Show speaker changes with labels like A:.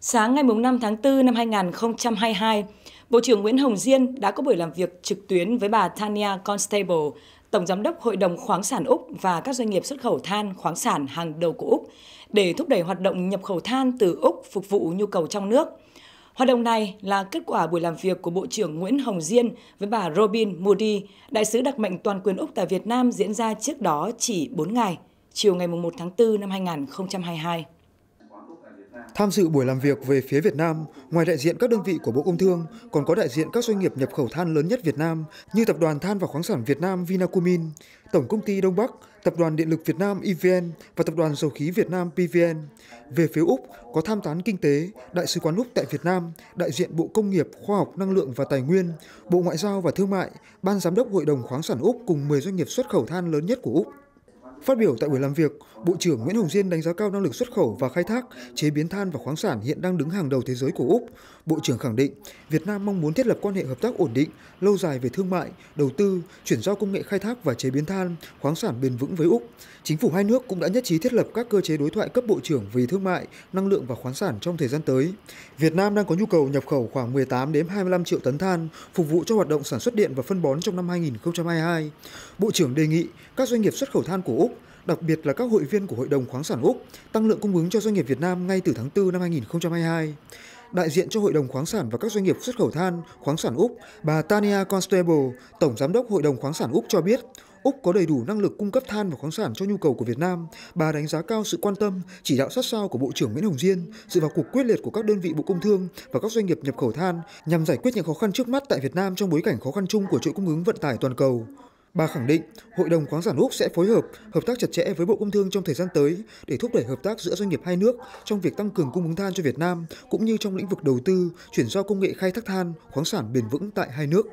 A: Sáng ngày 5 tháng 4 năm 2022, Bộ trưởng Nguyễn Hồng Diên đã có buổi làm việc trực tuyến với bà Tania Constable, Tổng Giám đốc Hội đồng Khoáng sản Úc và các doanh nghiệp xuất khẩu than khoáng sản hàng đầu của Úc để thúc đẩy hoạt động nhập khẩu than từ Úc phục vụ nhu cầu trong nước. Hoạt động này là kết quả buổi làm việc của Bộ trưởng Nguyễn Hồng Diên với bà Robin Moody, đại sứ đặc mệnh toàn quyền Úc tại Việt Nam diễn ra trước đó chỉ 4 ngày, chiều ngày 1 tháng 4 năm 2022.
B: Tham dự buổi làm việc về phía Việt Nam, ngoài đại diện các đơn vị của Bộ Công Thương, còn có đại diện các doanh nghiệp nhập khẩu than lớn nhất Việt Nam như Tập đoàn Than và Khoáng sản Việt Nam Vinacomin, Tổng Công ty Đông Bắc, Tập đoàn Điện lực Việt Nam EVN và Tập đoàn Dầu khí Việt Nam PVN. Về phía Úc, có tham tán kinh tế, Đại sứ quán Úc tại Việt Nam, đại diện Bộ Công nghiệp, Khoa học, Năng lượng và Tài nguyên, Bộ Ngoại giao và Thương mại, Ban Giám đốc Hội đồng Khoáng sản Úc cùng 10 doanh nghiệp xuất khẩu than lớn nhất của Úc. Phát biểu tại buổi làm việc, Bộ trưởng Nguyễn Hồng Diên đánh giá cao năng lực xuất khẩu và khai thác, chế biến than và khoáng sản hiện đang đứng hàng đầu thế giới của Úc. Bộ trưởng khẳng định, Việt Nam mong muốn thiết lập quan hệ hợp tác ổn định, lâu dài về thương mại, đầu tư, chuyển giao công nghệ khai thác và chế biến than, khoáng sản bền vững với Úc. Chính phủ hai nước cũng đã nhất trí thiết lập các cơ chế đối thoại cấp bộ trưởng về thương mại, năng lượng và khoáng sản trong thời gian tới. Việt Nam đang có nhu cầu nhập khẩu khoảng 18 đến 25 triệu tấn than phục vụ cho hoạt động sản xuất điện và phân bón trong năm 2022. Bộ trưởng đề nghị các doanh nghiệp xuất khẩu than của Úc đặc biệt là các hội viên của Hội đồng khoáng sản Úc, tăng lượng cung ứng cho doanh nghiệp Việt Nam ngay từ tháng 4 năm 2022. Đại diện cho Hội đồng khoáng sản và các doanh nghiệp xuất khẩu than, khoáng sản Úc, bà Tania Constable, Tổng Giám đốc Hội đồng khoáng sản Úc cho biết, Úc có đầy đủ năng lực cung cấp than và khoáng sản cho nhu cầu của Việt Nam. Bà đánh giá cao sự quan tâm, chỉ đạo sát sao của Bộ trưởng Nguyễn Hồng Diên, sự vào cuộc quyết liệt của các đơn vị Bộ Công Thương và các doanh nghiệp nhập khẩu than nhằm giải quyết những khó khăn trước mắt tại Việt Nam trong bối cảnh khó khăn chung của chuỗi cung ứng vận tải toàn cầu. Bà khẳng định Hội đồng khoáng sản Úc sẽ phối hợp, hợp tác chặt chẽ với Bộ Công Thương trong thời gian tới để thúc đẩy hợp tác giữa doanh nghiệp hai nước trong việc tăng cường cung ứng than cho Việt Nam cũng như trong lĩnh vực đầu tư, chuyển giao công nghệ khai thác than, khoáng sản bền vững tại hai nước.